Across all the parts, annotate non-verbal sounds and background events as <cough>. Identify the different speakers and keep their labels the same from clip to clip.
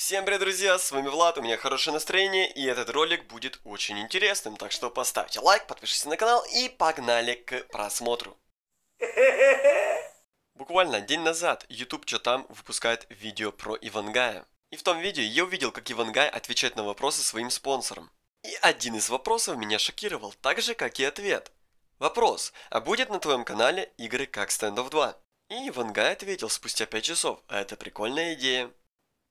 Speaker 1: Всем привет, друзья, с вами Влад, у меня хорошее настроение, и этот ролик будет очень интересным, так что поставьте лайк, подпишитесь на канал и погнали к просмотру. <laughs> Буквально день назад YouTube что там выпускает видео про Ивангая. И в том видео я увидел, как Ивангай отвечает на вопросы своим спонсорам. И один из вопросов меня шокировал, так же, как и ответ. Вопрос, а будет на твоем канале игры как Stand of 2? И Ивангай ответил спустя 5 часов, а это прикольная идея.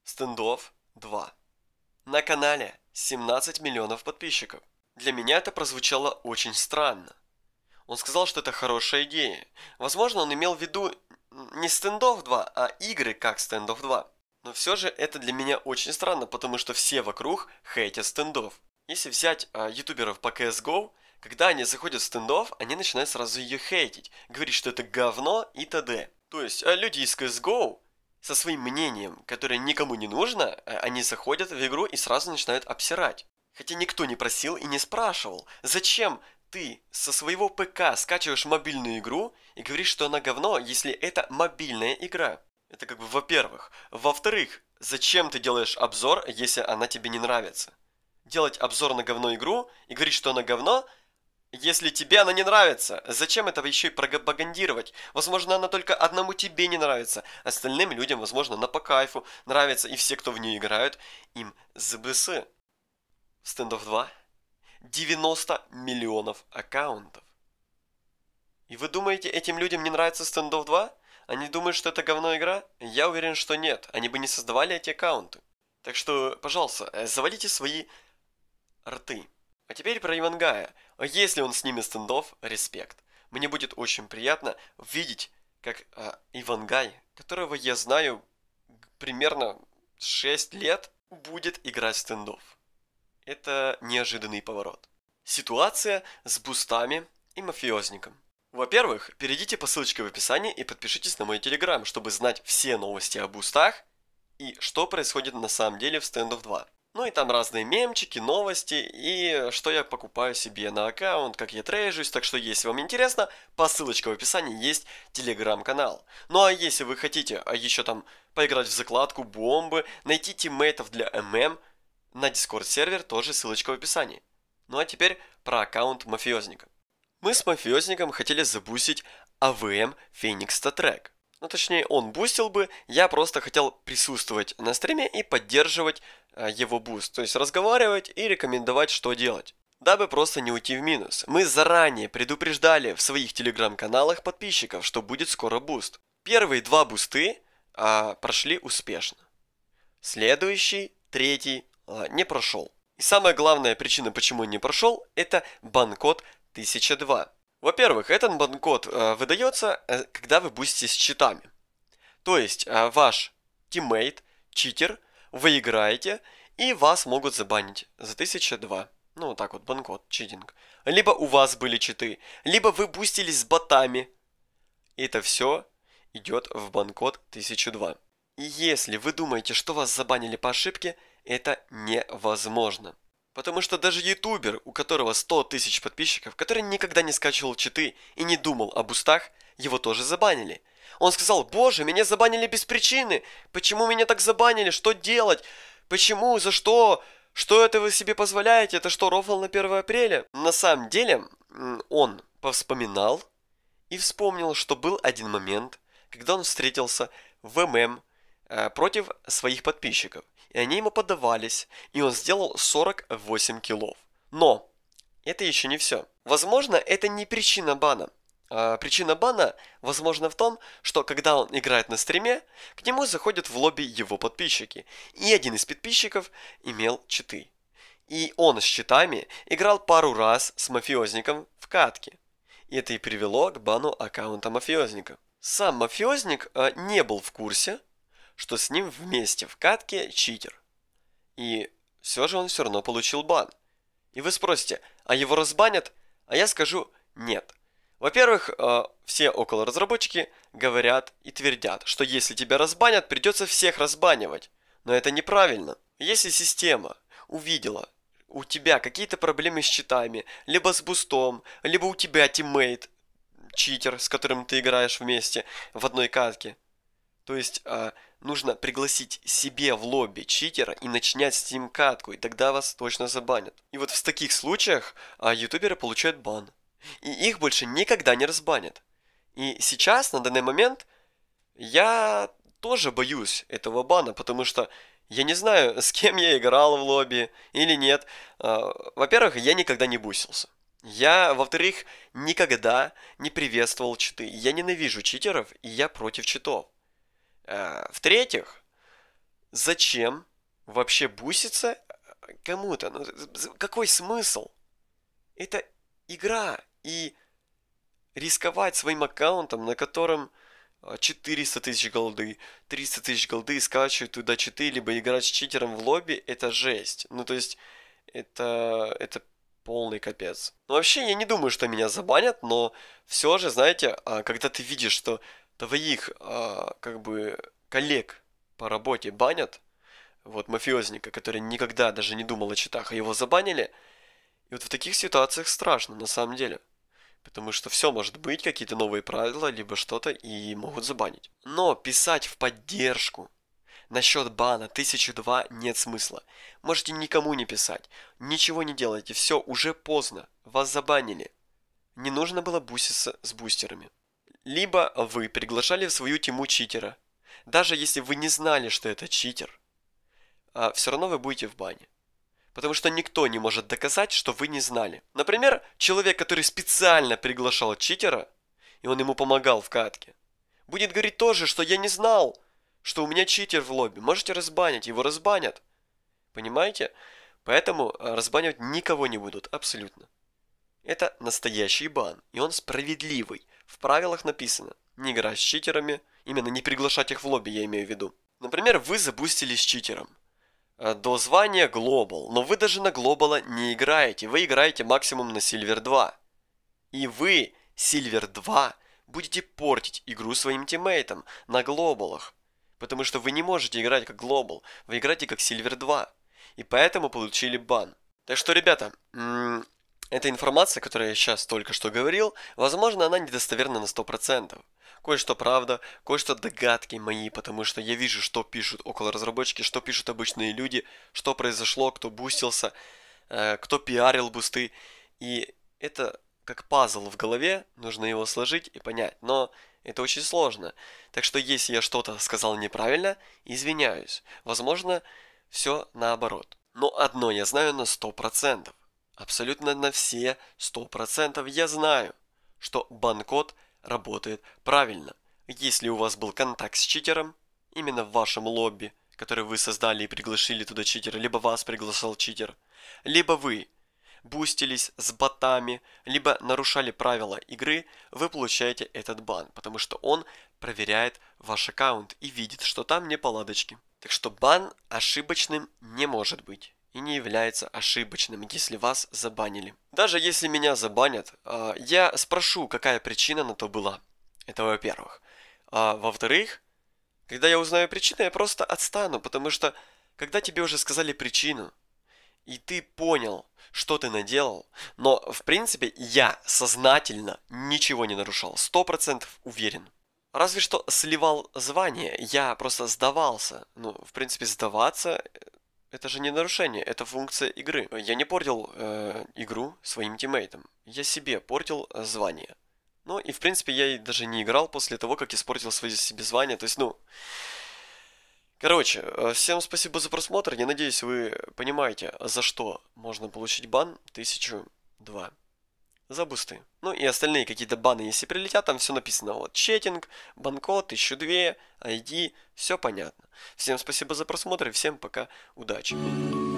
Speaker 1: Стендов 2. На канале 17 миллионов подписчиков. Для меня это прозвучало очень странно. Он сказал, что это хорошая идея. Возможно, он имел в виду не стендов 2, а игры как стендов 2. Но все же это для меня очень странно, потому что все вокруг хейтят стендов. Если взять а, ютуберов по CSGO, когда они заходят в стендов, они начинают сразу ее хейтить, говорить, что это говно и т.д. То есть а люди из CSGO со своим мнением, которое никому не нужно, э, они заходят в игру и сразу начинают обсирать. Хотя никто не просил и не спрашивал, зачем ты со своего ПК скачиваешь мобильную игру и говоришь, что она говно, если это мобильная игра. Это как бы во-первых. Во-вторых, зачем ты делаешь обзор, если она тебе не нравится? Делать обзор на говно игру и говорить, что она говно, если тебе она не нравится, зачем это еще и пропагандировать? Возможно, она только одному тебе не нравится, остальным людям, возможно, на по кайфу нравится, и все, кто в нее играют, им ЗБС. Стендов 2. 90 миллионов аккаунтов. И вы думаете, этим людям не нравится Стендов 2? Они думают, что это говно игра? Я уверен, что нет. Они бы не создавали эти аккаунты. Так что, пожалуйста, завалите свои рты. А теперь про Ивангая. А если он снимет стендов, респект. Мне будет очень приятно видеть, как э, Ивангай, которого я знаю примерно 6 лет, будет играть стендов. Это неожиданный поворот. Ситуация с бустами и мафиозником. Во-первых, перейдите по ссылочке в описании и подпишитесь на мой телеграм, чтобы знать все новости о бустах и что происходит на самом деле в стендов 2. Ну и там разные мемчики, новости и что я покупаю себе на аккаунт, как я трейжусь. Так что если вам интересно, по ссылочке в описании есть телеграм-канал. Ну а если вы хотите а еще там поиграть в закладку, бомбы, найти тиммейтов для ММ, на дискорд сервер тоже ссылочка в описании. Ну а теперь про аккаунт мафиозника. Мы с мафиозником хотели забусить АВМ Феникс Татрек ну точнее он бустил бы, я просто хотел присутствовать на стриме и поддерживать э, его буст, то есть разговаривать и рекомендовать, что делать дабы просто не уйти в минус. Мы заранее предупреждали в своих телеграм-каналах подписчиков, что будет скоро буст. Первые два бусты а, прошли успешно. Следующий, третий а, не прошел. И самая главная причина, почему он не прошел, это банкот 1002. Во-первых, этот банкод э, выдается, э, когда вы бустите с читами. То есть э, ваш тиммейт, читер, вы играете, и вас могут забанить за 1002. Ну, вот так вот, банкод, читинг. Либо у вас были читы, либо вы бустились с ботами. И Это все идет в банкод 1002. И если вы думаете, что вас забанили по ошибке, это невозможно. Потому что даже ютубер, у которого 100 тысяч подписчиков, который никогда не скачивал читы и не думал об устах, его тоже забанили. Он сказал, боже, меня забанили без причины. Почему меня так забанили? Что делать? Почему? За что? Что это вы себе позволяете? Это что, рофл на 1 апреля? На самом деле, он повспоминал и вспомнил, что был один момент, когда он встретился в ММ э, против своих подписчиков и они ему подавались, и он сделал 48 килов. Но это еще не все. Возможно, это не причина бана. А причина бана, возможно, в том, что когда он играет на стриме, к нему заходят в лобби его подписчики, и один из подписчиков имел читы. И он с читами играл пару раз с мафиозником в катке. И это и привело к бану аккаунта мафиозника. Сам мафиозник а, не был в курсе, что с ним вместе в катке читер. И все же он все равно получил бан. И вы спросите, а его разбанят? А я скажу нет. Во-первых, э, все около разработчики говорят и твердят, что если тебя разбанят, придется всех разбанивать. Но это неправильно. Если система увидела у тебя какие-то проблемы с читами, либо с бустом, либо у тебя тиммейт, читер, с которым ты играешь вместе в одной катке, то есть э, нужно пригласить себе в лобби читера и начинять стимкатку, и тогда вас точно забанят. И вот в таких случаях а, ютуберы получают бан. И их больше никогда не разбанят. И сейчас, на данный момент, я тоже боюсь этого бана, потому что я не знаю, <laughs> с кем я играл в лобби или нет. А, во-первых, я никогда не бусился. Я, во-вторых, никогда не приветствовал читы. Я ненавижу читеров, и я против читов. Э, в-третьих, зачем вообще буситься э, кому-то? Ну, какой смысл? Это игра, и рисковать своим аккаунтом, на котором 400 э, тысяч голды, 300 тысяч голды скачивают туда читы, либо играть с читером в лобби, это жесть. Ну, то есть, это, это полный капец. Ну, вообще, я не думаю, что меня забанят, но все же, знаете, а когда ты видишь, что твоих, а, как бы, коллег по работе банят, вот, мафиозника, который никогда даже не думал о читах, а его забанили, и вот в таких ситуациях страшно, на самом деле. Потому что все может быть, какие-то новые правила, либо что-то, и могут забанить. Но писать в поддержку насчет бана 1002 нет смысла. Можете никому не писать, ничего не делайте, все уже поздно, вас забанили. Не нужно было буситься с бустерами. Либо вы приглашали в свою тему читера, даже если вы не знали, что это читер, а все равно вы будете в бане. Потому что никто не может доказать, что вы не знали. Например, человек, который специально приглашал читера, и он ему помогал в катке, будет говорить то же, что я не знал, что у меня читер в лобби. Можете разбанить, его разбанят. Понимаете? Поэтому а, разбанивать никого не будут, абсолютно. Это настоящий бан, и он справедливый. В правилах написано не играть с читерами, именно не приглашать их в лобби, я имею в виду. Например, вы забустились с читером э, до звания Global, но вы даже на Global не играете, вы играете максимум на Silver 2. И вы, Silver 2, будете портить игру своим тиммейтам на глобалах. Потому что вы не можете играть как глобал, вы играете как Silver 2. И поэтому получили бан. Так что, ребята, эта информация, которую я сейчас только что говорил, возможно, она недостоверна на 100%. Кое-что правда, кое-что догадки мои, потому что я вижу, что пишут около разработчики, что пишут обычные люди, что произошло, кто бустился, э, кто пиарил бусты. И это как пазл в голове, нужно его сложить и понять. Но это очень сложно. Так что если я что-то сказал неправильно, извиняюсь. Возможно, все наоборот. Но одно я знаю на 100% абсолютно на все 100% я знаю, что банкод работает правильно. Если у вас был контакт с читером, именно в вашем лобби, который вы создали и приглашили туда читера, либо вас приглашал читер, либо вы бустились с ботами, либо нарушали правила игры, вы получаете этот бан, потому что он проверяет ваш аккаунт и видит, что там не поладочки. Так что бан ошибочным не может быть и не является ошибочным, если вас забанили. Даже если меня забанят, а, я спрошу, какая причина на то была. Это во-первых. А во-вторых, когда я узнаю причину, я просто отстану, потому что когда тебе уже сказали причину, и ты понял, что ты наделал, но в принципе я сознательно ничего не нарушал, сто процентов уверен. Разве что сливал звание, я просто сдавался. Ну, в принципе, сдаваться э, это же не нарушение, это функция игры. Я не портил э, игру своим тиммейтам. Я себе портил э, звание. Ну и в принципе я и даже не играл после того, как испортил свои себе звание. То есть, ну... Короче, э, всем спасибо за просмотр. Я надеюсь, вы понимаете, за что можно получить бан. Тысячу два за бусты. Ну и остальные какие-то баны, если прилетят, там все написано. Вот читинг, банкот, еще две, ID, все понятно. Всем спасибо за просмотр и всем пока, удачи.